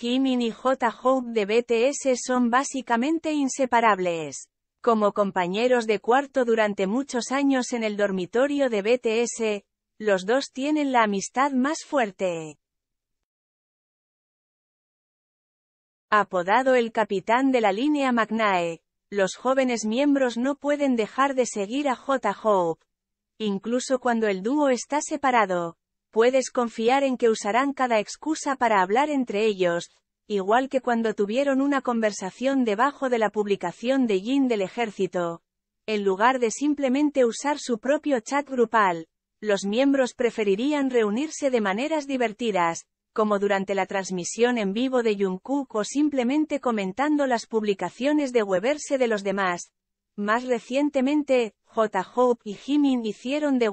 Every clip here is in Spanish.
Jimin y J-Hope de BTS son básicamente inseparables. Como compañeros de cuarto durante muchos años en el dormitorio de BTS, los dos tienen la amistad más fuerte. Apodado el capitán de la línea Magnae, los jóvenes miembros no pueden dejar de seguir a J-Hope, incluso cuando el dúo está separado, Puedes confiar en que usarán cada excusa para hablar entre ellos, igual que cuando tuvieron una conversación debajo de la publicación de Jin del ejército. En lugar de simplemente usar su propio chat grupal, los miembros preferirían reunirse de maneras divertidas, como durante la transmisión en vivo de Jungkook o simplemente comentando las publicaciones de Weberse de los demás. Más recientemente, J. Hope y Jimin hicieron de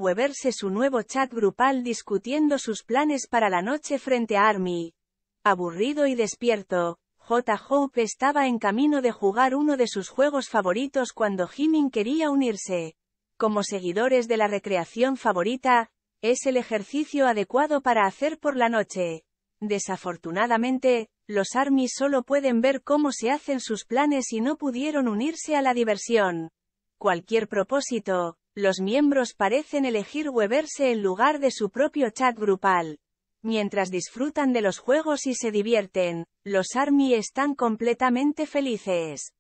su nuevo chat grupal discutiendo sus planes para la noche frente a Army. Aburrido y despierto, J. Hope estaba en camino de jugar uno de sus juegos favoritos cuando Jimin quería unirse. Como seguidores de la recreación favorita, es el ejercicio adecuado para hacer por la noche. Desafortunadamente, los ARMY solo pueden ver cómo se hacen sus planes y no pudieron unirse a la diversión cualquier propósito, los miembros parecen elegir Weberse en lugar de su propio chat grupal. Mientras disfrutan de los juegos y se divierten, los ARMY están completamente felices.